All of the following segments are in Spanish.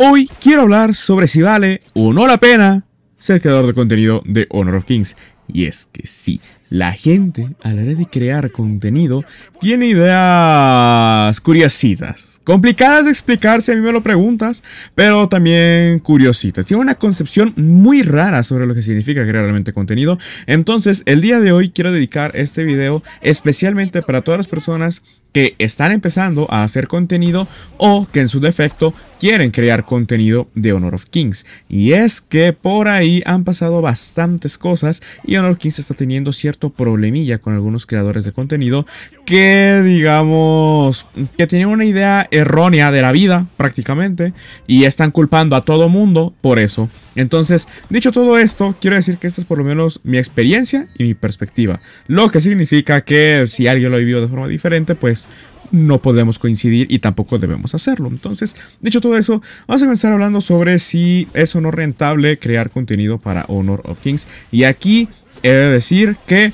Hoy quiero hablar sobre si vale o no la pena ser creador de contenido de Honor of Kings. Y es que sí, la gente, a la hora de crear contenido, tiene ideas curiositas. Complicadas de explicar si a mí me lo preguntas, pero también curiositas. Tiene una concepción muy rara sobre lo que significa crear realmente contenido. Entonces, el día de hoy quiero dedicar este video especialmente para todas las personas que están empezando a hacer contenido o que en su defecto quieren crear contenido de Honor of Kings. Y es que por ahí han pasado bastantes cosas y Honor of Kings está teniendo cierto problemilla con algunos creadores de contenido que digamos que tienen una idea errónea de la vida prácticamente y están culpando a todo mundo por eso. Entonces, dicho todo esto, quiero decir que esta es por lo menos mi experiencia y mi perspectiva, lo que significa que si alguien lo ha vivido de forma diferente, pues no podemos coincidir y tampoco debemos hacerlo. Entonces, dicho todo eso, vamos a comenzar hablando sobre si es o no rentable crear contenido para Honor of Kings. Y aquí he de decir que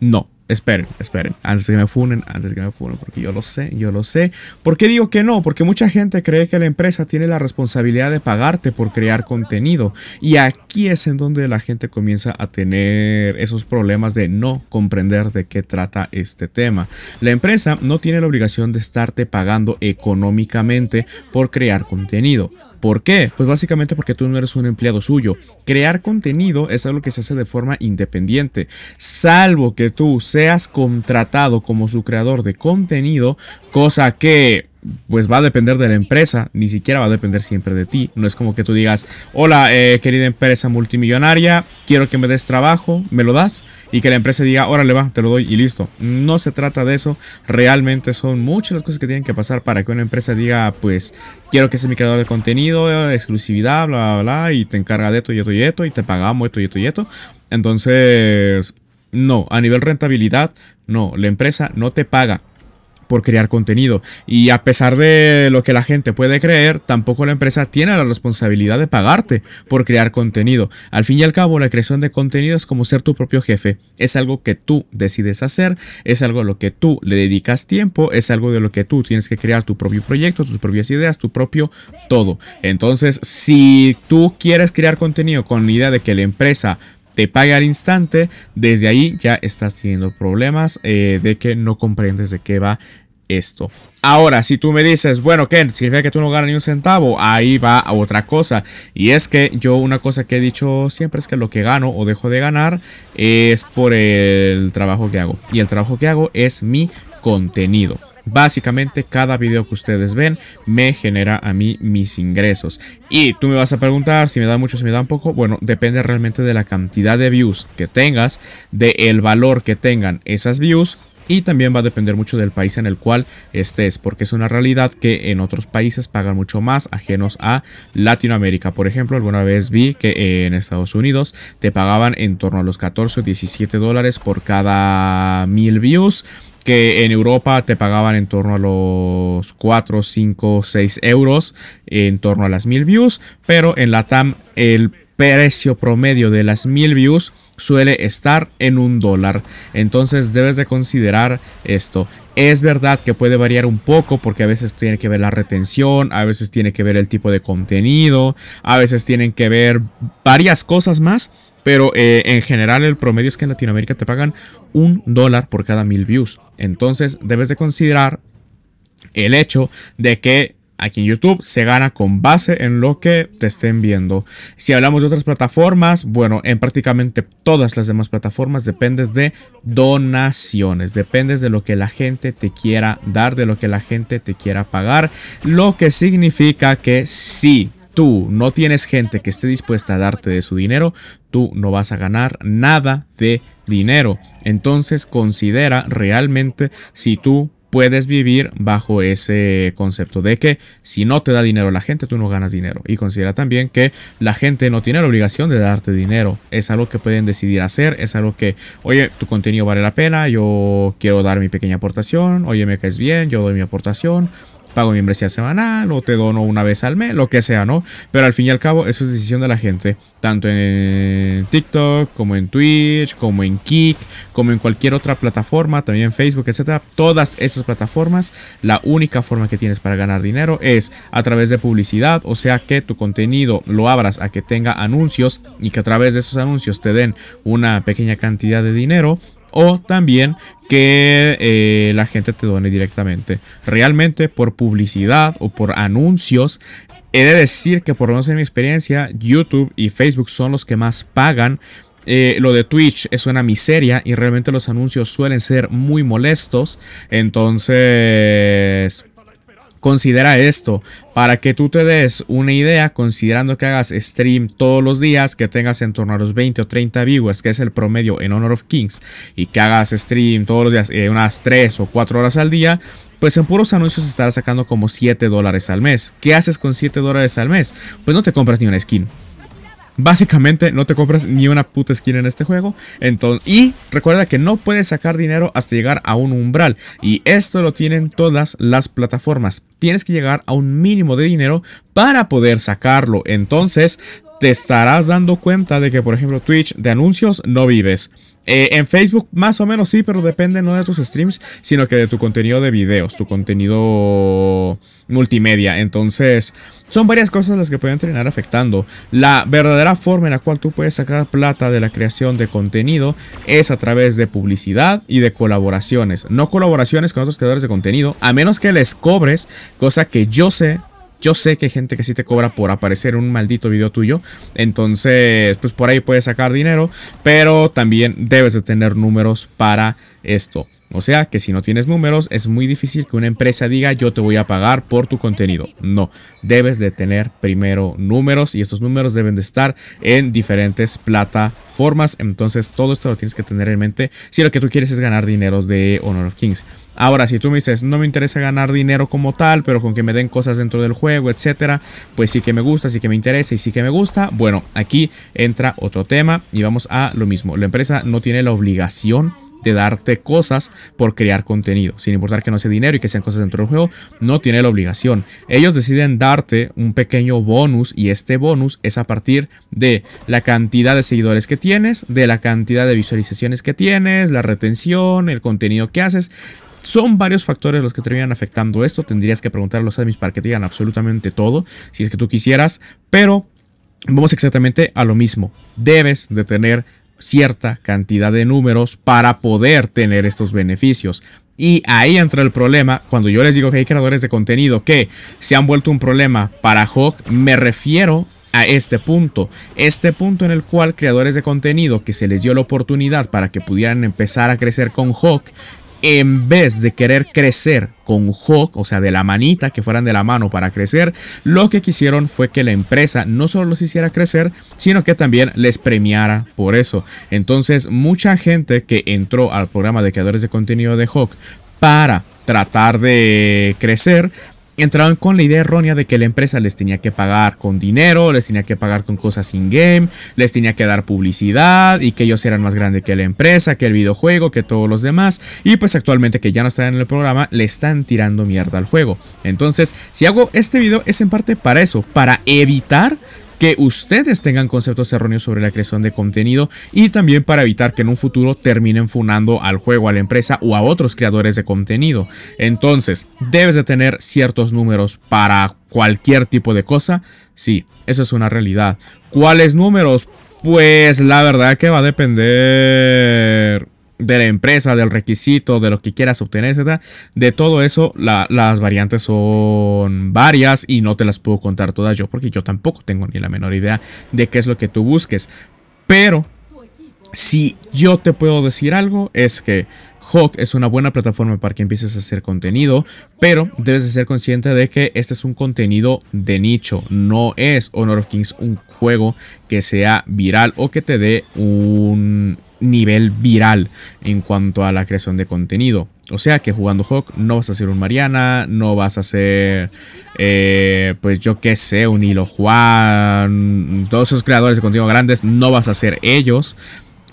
no. Esperen, esperen, antes que me funen, antes que me funen, porque yo lo sé, yo lo sé. ¿Por qué digo que no? Porque mucha gente cree que la empresa tiene la responsabilidad de pagarte por crear contenido. Y aquí es en donde la gente comienza a tener esos problemas de no comprender de qué trata este tema. La empresa no tiene la obligación de estarte pagando económicamente por crear contenido. ¿Por qué? Pues básicamente porque tú no eres un empleado suyo. Crear contenido es algo que se hace de forma independiente. Salvo que tú seas contratado como su creador de contenido, cosa que pues va a depender de la empresa, ni siquiera va a depender siempre de ti. No es como que tú digas, hola eh, querida empresa multimillonaria, quiero que me des trabajo, me lo das, y que la empresa diga, órale va, te lo doy y listo. No se trata de eso, realmente son muchas las cosas que tienen que pasar para que una empresa diga, pues quiero que seas mi creador de contenido, exclusividad, bla, bla, bla, y te encarga de esto y esto y esto, y te pagamos esto y esto y esto. Entonces, no, a nivel rentabilidad, no, la empresa no te paga por crear contenido. Y a pesar de lo que la gente puede creer, tampoco la empresa tiene la responsabilidad de pagarte por crear contenido. Al fin y al cabo, la creación de contenido es como ser tu propio jefe. Es algo que tú decides hacer, es algo a lo que tú le dedicas tiempo, es algo de lo que tú tienes que crear tu propio proyecto, tus propias ideas, tu propio todo. Entonces, si tú quieres crear contenido con la idea de que la empresa te pague al instante, desde ahí ya estás teniendo problemas eh, de que no comprendes de qué va esto. Ahora, si tú me dices, bueno, Ken, significa que tú no ganas ni un centavo, ahí va a otra cosa. Y es que yo una cosa que he dicho siempre es que lo que gano o dejo de ganar es por el trabajo que hago. Y el trabajo que hago es mi contenido. Básicamente cada video que ustedes ven me genera a mí mis ingresos. Y tú me vas a preguntar si me da mucho, si me da un poco. Bueno, depende realmente de la cantidad de views que tengas, de el valor que tengan esas views y también va a depender mucho del país en el cual estés, porque es una realidad que en otros países pagan mucho más ajenos a Latinoamérica. Por ejemplo, alguna vez vi que en Estados Unidos te pagaban en torno a los 14 o 17 dólares por cada mil views que en Europa te pagaban en torno a los 4, 5, 6 euros en torno a las 1000 views, pero en la TAM el precio promedio de las mil views suele estar en un dólar. Entonces debes de considerar esto. Es verdad que puede variar un poco porque a veces tiene que ver la retención, a veces tiene que ver el tipo de contenido, a veces tienen que ver varias cosas más. Pero eh, en general el promedio es que en Latinoamérica te pagan un dólar por cada mil views. Entonces debes de considerar el hecho de que aquí en YouTube se gana con base en lo que te estén viendo. Si hablamos de otras plataformas, bueno, en prácticamente todas las demás plataformas dependes de donaciones, dependes de lo que la gente te quiera dar, de lo que la gente te quiera pagar, lo que significa que si tú no tienes gente que esté dispuesta a darte de su dinero, tú no vas a ganar nada de dinero. Entonces considera realmente si tú puedes vivir bajo ese concepto de que si no te da dinero la gente, tú no ganas dinero. Y considera también que la gente no tiene la obligación de darte dinero. Es algo que pueden decidir hacer, es algo que, oye, tu contenido vale la pena, yo quiero dar mi pequeña aportación, oye, me caes bien, yo doy mi aportación, pago mi membresía semanal o te dono una vez al mes, lo que sea, ¿no? Pero al fin y al cabo, eso es decisión de la gente, tanto en TikTok, como en Twitch, como en Kik, como en cualquier otra plataforma, también Facebook, etcétera. Todas esas plataformas, la única forma que tienes para ganar dinero es a través de publicidad, o sea que tu contenido lo abras a que tenga anuncios y que a través de esos anuncios te den una pequeña cantidad de dinero o también que eh, la gente te done directamente. Realmente por publicidad o por anuncios He de decir que por lo menos mi experiencia, YouTube y Facebook son los que más pagan. Eh, lo de Twitch es una miseria y realmente los anuncios suelen ser muy molestos. Entonces, Considera esto para que tú te des una idea, considerando que hagas stream todos los días, que tengas en torno a los 20 o 30 viewers, que es el promedio en Honor of Kings, y que hagas stream todos los días, eh, unas 3 o 4 horas al día, pues en puros anuncios estarás sacando como 7 dólares al mes. ¿Qué haces con 7 dólares al mes? Pues no te compras ni una skin. Básicamente no te compras ni una puta skin en este juego. Entonces, y recuerda que no puedes sacar dinero hasta llegar a un umbral. Y esto lo tienen todas las plataformas. Tienes que llegar a un mínimo de dinero para poder sacarlo. Entonces, te estarás dando cuenta de que, por ejemplo, Twitch de anuncios no vives. Eh, en Facebook más o menos sí, pero depende no de tus streams, sino que de tu contenido de videos, tu contenido multimedia. Entonces, son varias cosas las que pueden terminar afectando. La verdadera forma en la cual tú puedes sacar plata de la creación de contenido es a través de publicidad y de colaboraciones. No colaboraciones con otros creadores de contenido, a menos que les cobres, cosa que yo sé yo sé que hay gente que sí te cobra por aparecer en un maldito video tuyo. Entonces, pues por ahí puedes sacar dinero. Pero también debes de tener números para esto. O sea que si no tienes números es muy difícil que una empresa diga yo te voy a pagar por tu contenido. No, debes de tener primero números y estos números deben de estar en diferentes plataformas. Entonces todo esto lo tienes que tener en mente si lo que tú quieres es ganar dinero de Honor of Kings. Ahora, si tú me dices, no me interesa ganar dinero como tal, pero con que me den cosas dentro del juego, etcétera, pues sí que me gusta, sí que me interesa y sí que me gusta. Bueno, aquí entra otro tema y vamos a lo mismo. La empresa no tiene la obligación de darte cosas por crear contenido, sin importar que no sea dinero y que sean cosas dentro del juego, no tiene la obligación. Ellos deciden darte un pequeño bonus y este bonus es a partir de la cantidad de seguidores que tienes, de la cantidad de visualizaciones que tienes, la retención, el contenido que haces, son varios factores los que terminan afectando esto. Tendrías que preguntar a los admins para que te digan absolutamente todo, si es que tú quisieras, pero vamos exactamente a lo mismo. Debes de tener cierta cantidad de números para poder tener estos beneficios. Y ahí entra el problema cuando yo les digo que hay creadores de contenido que se han vuelto un problema para Hawk, me refiero a este punto, este punto en el cual creadores de contenido que se les dio la oportunidad para que pudieran empezar a crecer con Hawk en vez de querer crecer con Hawk, o sea, de la manita, que fueran de la mano para crecer, lo que quisieron fue que la empresa no solo los hiciera crecer, sino que también les premiara por eso. Entonces, mucha gente que entró al programa de creadores de contenido de Hawk para tratar de crecer, entraron con la idea errónea de que la empresa les tenía que pagar con dinero, les tenía que pagar con cosas in-game, les tenía que dar publicidad y que ellos eran más grandes que la empresa, que el videojuego, que todos los demás. Y pues actualmente que ya no están en el programa, le están tirando mierda al juego. Entonces, si hago este video es en parte para eso, para evitar que ustedes tengan conceptos erróneos sobre la creación de contenido y también para evitar que en un futuro terminen funando al juego, a la empresa o a otros creadores de contenido. Entonces, debes de tener ciertos números para cualquier tipo de cosa. Sí, eso es una realidad. ¿Cuáles números? Pues la verdad que va a depender de la empresa, del requisito, de lo que quieras obtener, etcétera. De todo eso, las variantes son varias y no te las puedo contar todas yo porque yo tampoco tengo ni la menor idea de qué es lo que tú busques. Pero si yo te puedo decir algo es que Hawk es una buena plataforma para que empieces a hacer contenido, pero debes de ser consciente de que este es un contenido de nicho, no es Honor of Kings un juego que sea viral o que te dé un, nivel viral en cuanto a la creación de contenido. O sea que jugando Hawk no vas a ser un Mariana, no vas a ser, eh, pues yo qué sé, un Hilo Juan, todos esos creadores de contenido grandes, no vas a ser ellos,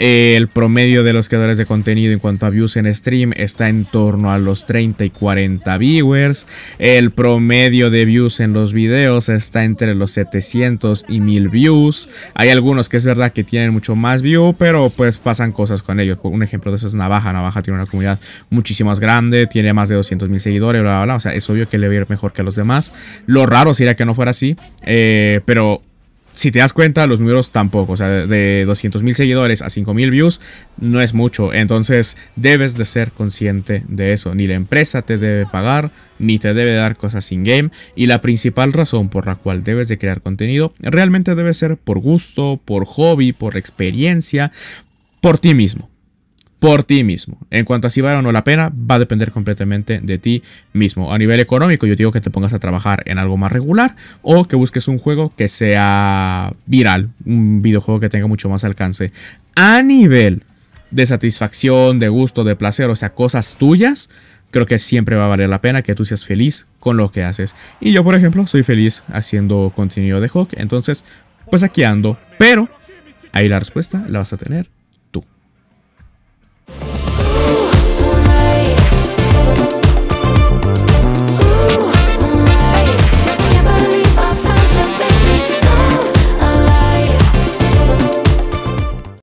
el promedio de los creadores de contenido en cuanto a views en stream está en torno a los 30 y 40 viewers. El promedio de views en los videos está entre los 700 y 1000 views. Hay algunos que es verdad que tienen mucho más view, pero pues pasan cosas con ellos. Un ejemplo de eso es Navaja. Navaja tiene una comunidad muchísimo más grande, tiene más de 200 mil seguidores, bla, bla, bla. O sea, es obvio que le va a ir mejor que a los demás. Lo raro sería que no fuera así, eh, pero si te das cuenta, los números tampoco. O sea, de 200 mil seguidores a 5 mil views no es mucho. Entonces debes de ser consciente de eso. Ni la empresa te debe pagar, ni te debe dar cosas in-game. Y la principal razón por la cual debes de crear contenido realmente debe ser por gusto, por hobby, por experiencia, por ti mismo por ti mismo. En cuanto a si vale o no la pena, va a depender completamente de ti mismo. A nivel económico, yo digo que te pongas a trabajar en algo más regular o que busques un juego que sea viral, un videojuego que tenga mucho más alcance. A nivel de satisfacción, de gusto, de placer, o sea, cosas tuyas, creo que siempre va a valer la pena que tú seas feliz con lo que haces. Y yo, por ejemplo, soy feliz haciendo contenido de Hawk, entonces, pues aquí ando, pero ahí la respuesta la vas a tener